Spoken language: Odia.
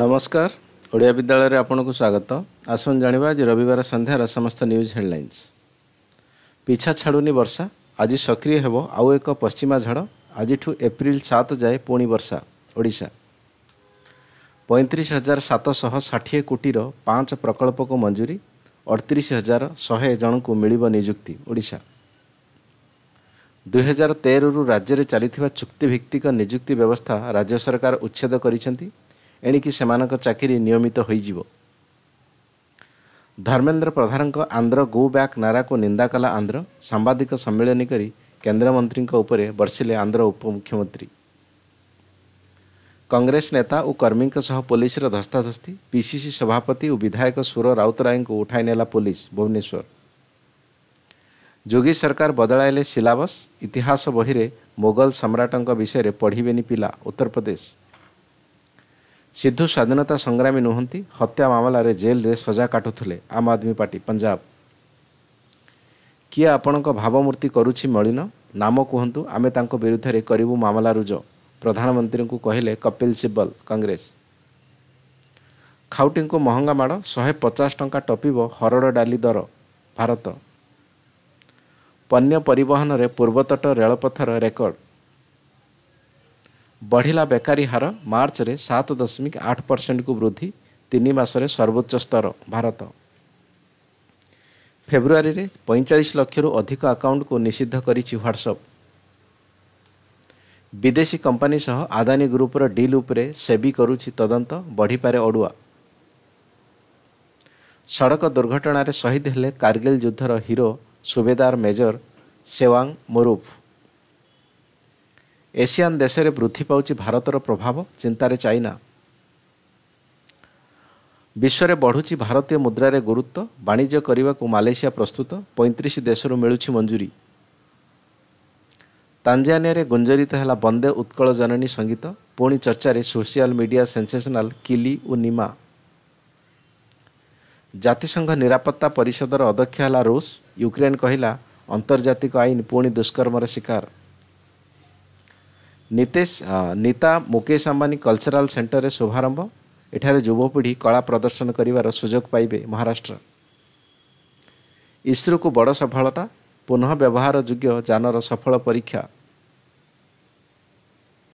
ନମସ୍କାର ଓଡ଼ିଆ ବିଦ୍ୟାଳୟରେ ଆପଣଙ୍କୁ ସ୍ୱାଗତ ଆସନ୍ତୁ ଜାଣିବା ଆଜି ରବିବାର ସନ୍ଧ୍ୟାର ସମସ୍ତ ନ୍ୟୁଜ୍ ହେଡ଼ଲାଇନ୍ସ ପିଛା ଛାଡ଼ୁନି ବର୍ଷା ଆଜି ସକ୍ରିୟ ହେବ ଆଉ ଏକ ପଶ୍ଚିମା ଝଡ଼ ଆଜିଠୁ ଏପ୍ରିଲ ସାତ ଯାଏ ପୁଣି ବର୍ଷା ଓଡ଼ିଶା ପଇଁତିରିଶ ହଜାର ସାତଶହ ଷାଠିଏ କୋଟିର ପାଞ୍ଚ ପ୍ରକଳ୍ପକୁ ମଞ୍ଜୁରୀ ଅଠତିରିଶ ହଜାର ଶହେ ଜଣଙ୍କୁ ମିଳିବ ନିଯୁକ୍ତି ଓଡ଼ିଶା ଦୁଇହଜାର ତେରରୁ ରାଜ୍ୟରେ ଚାଲିଥିବା ଚୁକ୍ତିଭିତ୍ତିକ ନିଯୁକ୍ତି ବ୍ୟବସ୍ଥା ରାଜ୍ୟ ସରକାର ଉଚ୍ଛେଦ କରିଛନ୍ତି ଏଣିକି ସେମାନଙ୍କ ଚାକିରି ନିୟମିତ ହୋଇଯିବ ଧର୍ମେନ୍ଦ୍ର ପ୍ରଧାନଙ୍କ ଆନ୍ଧ୍ର ଗୋ ବ୍ୟାକ୍ ନାରାକୁ ନିନ୍ଦା କଲା ଆନ୍ଧ୍ର ସାମ୍ବାଦିକ ସମ୍ମିଳନୀ କରି କେନ୍ଦ୍ରମନ୍ତ୍ରୀଙ୍କ ଉପରେ ବର୍ଷିଲେ ଆନ୍ଧ୍ର ଉପମୁଖ୍ୟମନ୍ତ୍ରୀ କଂଗ୍ରେସ ନେତା ଓ କର୍ମୀଙ୍କ ସହ ପୋଲିସର ଧସ୍ତାଧସ୍ତି ପିସିସି ସଭାପତି ଓ ବିଧାୟକ ସୁର ରାଉତରାୟଙ୍କୁ ଉଠାଇ ନେଲା ପୋଲିସ ଭୁବନେଶ୍ୱର ଯୋଗୀ ସରକାର ବଦଳାଇଲେ ସିଲାବସ୍ ଇତିହାସ ବହିରେ ମୋଗଲ ସମ୍ରାଟଙ୍କ ବିଷୟରେ ପଢ଼ିବେନି ପିଲା ଉତ୍ତରପ୍ରଦେଶ ସିଦ୍ଧୁ ସ୍ୱାଧୀନତା ସଂଗ୍ରାମୀ ନୁହନ୍ତି ହତ୍ୟା ମାମଲାରେ ଜେଲ୍ରେ ସଜା କାଟୁଥିଲେ ଆମ ଆଦମୀ ପାର୍ଟି ପଞ୍ଜାବ କିଏ ଆପଣଙ୍କ ଭାବମୂର୍ତ୍ତି କରୁଛି ମଳିନ ନାମ କୁହନ୍ତୁ ଆମେ ତାଙ୍କ ବିରୁଦ୍ଧରେ କରିବୁ ମାମଲା ରୁଜ ପ୍ରଧାନମନ୍ତ୍ରୀଙ୍କୁ କହିଲେ କପିଲ ସିବଲ କଂଗ୍ରେସ ଖାଉଟିଙ୍କୁ ମହଙ୍ଗା ମାଡ଼ ଶହେ ପଚାଶ ଟଙ୍କା ଟପିବ ହରଡ଼ ଡାଲି ଦର ଭାରତ ପଣ୍ୟ ପରିବହନରେ ପୂର୍ବତଟ ରେଳପଥର ରେକର୍ଡ଼ ବଢ଼ିଲା ବେକାରୀ ହାର ମାର୍ଚ୍ଚରେ ସାତ ଦଶମିକ ଆଠ ପରସେଣ୍ଟକୁ ବୃଦ୍ଧି ତିନି ମାସରେ ସର୍ବୋଚ୍ଚ ସ୍ତର ଭାରତ ଫେବୃଆରୀରେ ପଇଁଚାଳିଶ ଲକ୍ଷରୁ ଅଧିକ ଆକାଉଣ୍ଟକୁ ନିଷିଦ୍ଧ କରିଛି ହ୍ୱାଟ୍ସଅପ୍ ବିଦେଶୀ କମ୍ପାନୀ ସହ ଆଦାନୀ ଗ୍ରୁପ୍ର ଡିଲ୍ ଉପରେ ସେବି କରୁଛି ତଦନ୍ତ ବଢ଼ିପାରେ ଅଡ଼ୁଆ ସଡ଼କ ଦୁର୍ଘଟଣାରେ ଶହୀଦ ହେଲେ କାର୍ଗିଲ୍ ଯୁଦ୍ଧର ହିରୋ ସୁବେଦାର ମେଜର ସେୱାଙ୍ଗ ମୋରୁଫ୍ ଏସିଆନ୍ ଦେଶରେ ବୃଦ୍ଧି ପାଉଛି ଭାରତର ପ୍ରଭାବ ଚିନ୍ତାରେ ଚାଇନା ବିଶ୍ୱରେ ବଢ଼ୁଛି ଭାରତୀୟ ମୁଦ୍ରାରେ ଗୁରୁତ୍ୱ ବାଣିଜ୍ୟ କରିବାକୁ ମାଲେସିଆ ପ୍ରସ୍ତୁତ ପଇଁତିରିଶ ଦେଶରୁ ମିଳୁଛି ମଞ୍ଜୁରୀ ତାଞ୍ଜାନିଆରେ ଗୁଞ୍ଜରିତ ହେଲା ବନ୍ଦେ ଉତ୍କଳ ଜନନୀ ସଙ୍ଗୀତ ପୁଣି ଚର୍ଚ୍ଚାରେ ସୋସିଆଲ୍ ମିଡ଼ିଆ ସେନ୍ସେସନାଲ୍ କିଲି ଓ ନିମା ଜାତିସଂଘ ନିରାପତ୍ତା ପରିଷଦର ଅଧ୍ୟକ୍ଷ ହେଲା ରୁଷ ୟୁକ୍ରେନ୍ କହିଲା ଆନ୍ତର୍ଜାତିକ ଆଇନ ପୁଣି ଦୁଷ୍କର୍ମର ଶିକାର ନିତେଶ ନୀତା ମୁକେଶ ଅମ୍ବାନୀ କଲଚରାଲ ସେଣ୍ଟରରେ ଶୁଭାରମ୍ଭ ଏଠାରେ ଯୁବପିଢ଼ି କଳା ପ୍ରଦର୍ଶନ କରିବାର ସୁଯୋଗ ପାଇବେ ମହାରାଷ୍ଟ୍ର ଇସ୍ରୋକୁ ବଡ଼ ସଫଳତା ପୁନଃ ବ୍ୟବହାର ଯୋଗ୍ୟ ଯାନର ସଫଳ ପରୀକ୍ଷା